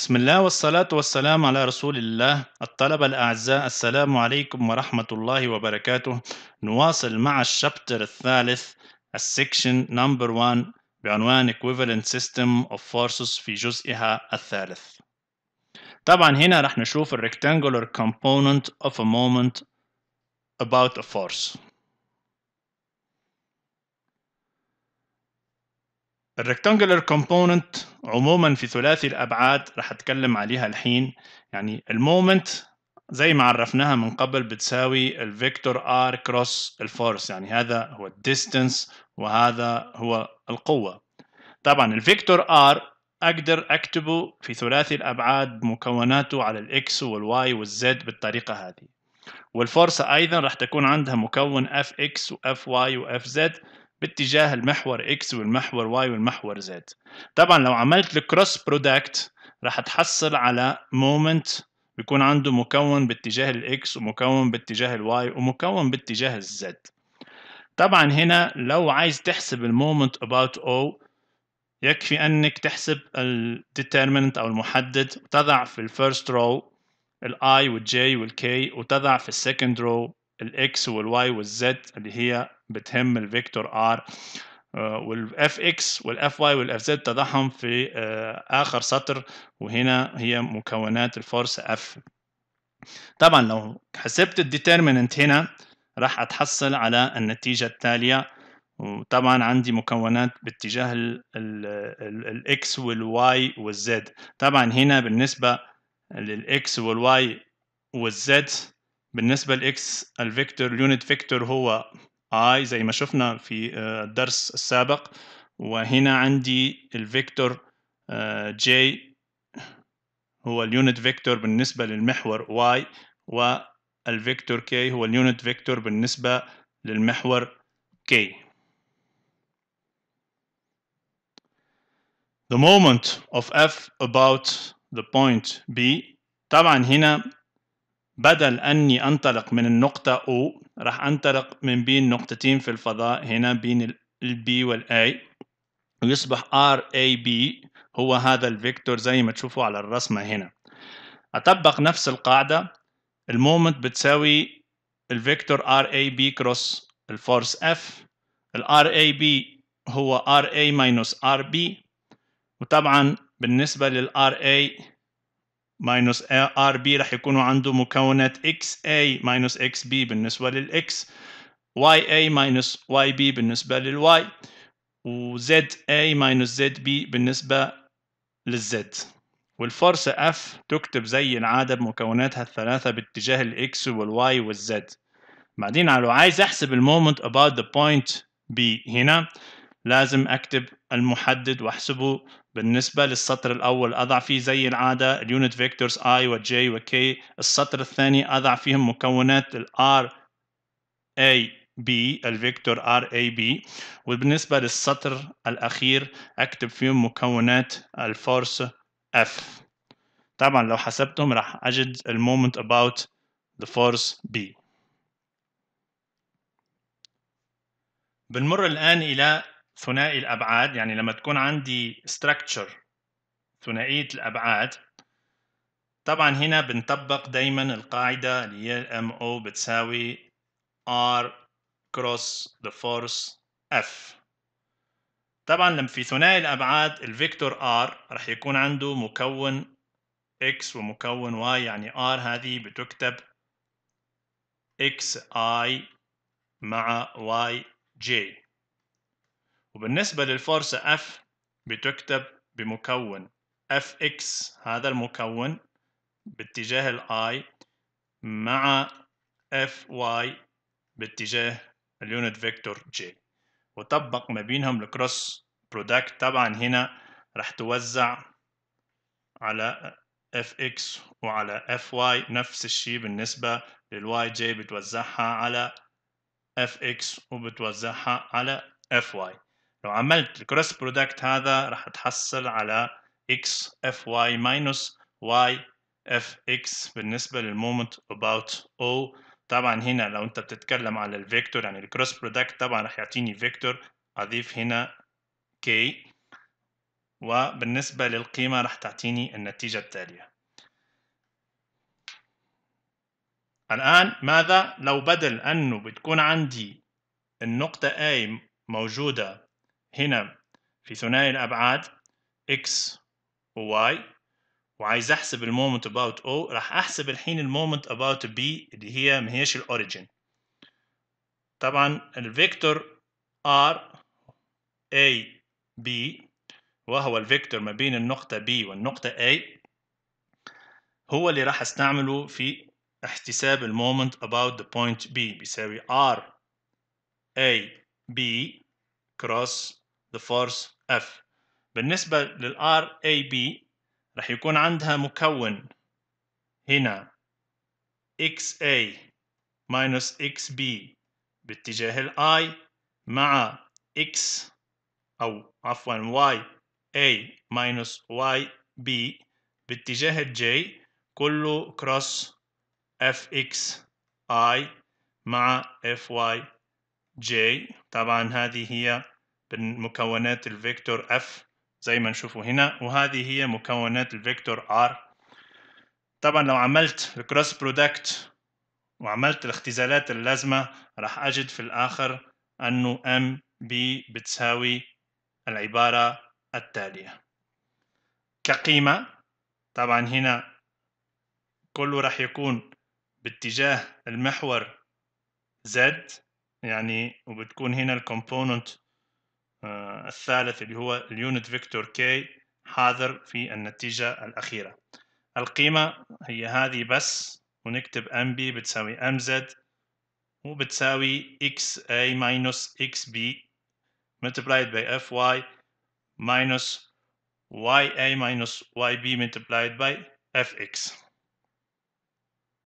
بسم الله والصلاة والسلام على رسول الله الطلبة الأعزاء السلام عليكم ورحمة الله وبركاته نواصل مع الشابتر الثالث السكشن نمبر 1 بعنوان Equivalent System of Forces في جزئها الثالث طبعا هنا رح نشوف Rectangular Component of a Moment about a Force الريكتانجلر كومبوننت عموما في ثلاثي الابعاد راح اتكلم عليها الحين يعني المومنت زي ما عرفناها من قبل بتساوي الفيكتور ار كروس الفورس يعني هذا هو الديستنس وهذا هو القوه طبعا الفيكتور ار اقدر اكتبه في ثلاثي الابعاد مكوناته على الاكس والواي والزد بالطريقه هذه والفرصة أيضا راح تكون عندها مكون اف اكس واف واي واف زد باتجاه المحور X والمحور Y والمحور Z طبعا لو عملت الكروس برودكت راح تحصل على مومنت بيكون عنده مكون باتجاه الإكس ومكون باتجاه الواي ومكون باتجاه الزد طبعا هنا لو عايز تحسب المومنت about O يكفي أنك تحسب الديترمنت أو المحدد وتضع في الفيرست رو الاي والجي والكي وتضع في السكند رو الاكس والواي والزد اللي هي بتهم الفيكتور ار آه، والاف اكس والاف واي والاف زد تضعهم في آه، اخر سطر وهنا هي مكونات الفورس اف طبعا لو حسبت الديترمننت هنا راح اتحصل على النتيجه التاليه وطبعا عندي مكونات باتجاه الاكس والواي والزد طبعا هنا بالنسبه للاكس والواي والزد بالنسبه لاكس الفيكتور اليونت فيكتور هو اي زي ما شفنا في آه، الدرس السابق وهنا عندي الفيكتور جي آه، هو اليونت فيكتور بالنسبه للمحور واي والفيكتور كي هو اليونت فيكتور بالنسبه للمحور كي the moment of f about the point b طبعا هنا بدل أني أنطلق من النقطة O راح أنطلق من بين نقطتين في الفضاء هنا بين البي والأي ويصبح RAB هو هذا الفيكتور زي ما تشوفوا على الرسمة هنا أطبق نفس القاعدة المومنت بتساوي الفيكتور RAB كروس الفورس F ال RAB هو RA RB وطبعا بالنسبة لل RA ماينس ار بي راح يكونوا عنده مكونات اكس اي ماينس اكس بي بالنسبه للاكس واي اي ماينس واي بي بالنسبه للواي وزد اي ماينس زد بي بالنسبه للزد والفرصة F تكتب زي العادة بمكوناتها الثلاثة باتجاه الإكس والواي والزد بعدين لو عايز أحسب المومنت about the point B هنا لازم اكتب المحدد واحسبه بالنسبه للسطر الاول اضع فيه زي العاده اليونت فيكتورز اي وجي وكي السطر الثاني اضع فيهم مكونات الار اي بي الفيكتور ار اي بي وبالنسبه للسطر الاخير اكتب فيهم مكونات الفورس اف طبعا لو حسبتهم راح اجد المومنت about the force B بنمر الآن إلى ثنائي الابعاد يعني لما تكون عندي structure ثنائيه الابعاد طبعا هنا بنطبق دايما القاعده اللي هي M O بتساوي r cross the force f طبعا لما في ثنائي الابعاد الفيكتور r راح يكون عنده مكون x ومكون y يعني r هذه بتكتب x i مع y j وبالنسبة للفورس F بتكتب بمكون Fx هذا المكون باتجاه ال I مع Fy باتجاه اليونت فيكتور J وطبق ما بينهم الكروس برودكت طبعا هنا راح توزع على Fx وعلى Fy نفس الشيء بالنسبة للواي جي بتوزعها على Fx وبتوزعها على Fy لو عملت الكروس برودكت هذا راح تحصل على x f y minus y f x بالنسبه للمومنت about O طبعا هنا لو انت بتتكلم على الفيكتور يعني الكروس برودكت طبعا راح يعطيني فيكتور اضيف هنا k وبالنسبه للقيمه راح تعطيني النتيجه التاليه الآن ماذا لو بدل أنه بتكون عندي النقطة A موجودة هنا في ثنائي الأبعاد x و y وعايز أحسب المومنت about O راح أحسب الحين المومنت about B اللي هي ما هيش الأوريجين طبعا الفيكتور R A B وهو الفيكتور ما بين النقطة B والنقطة A هو اللي راح استعمله في احتساب المومنت about the point B بيساوي R A B cross the force F بالنسبة للار RAB رح يكون عندها مكون هنا XA اي ماينس اكس بي باتجاه الاي مع X او عفوا YA اي ماينس واي بي باتجاه الجي كله cross FXI مع FYJ طبعا هذه هي بمكونات الفيكتور F زي ما نشوفه هنا وهذه هي مكونات الفيكتور R طبعا لو عملت الكروس برودكت وعملت الاختزالات اللازمة راح أجد في الآخر أنه MB بتساوي العبارة التالية كقيمة طبعا هنا كله راح يكون باتجاه المحور Z يعني وبتكون هنا الكومبوننت آه، الثالث اللي هو اليونت فيكتور كي حاضر في النتيجة الأخيرة القيمة هي هذه بس ونكتب ام بي بتساوي ام زد وبتساوي اكس اي ماينس اكس بي multiplied by اف واي واي minus ya minus yb multiplied by اكس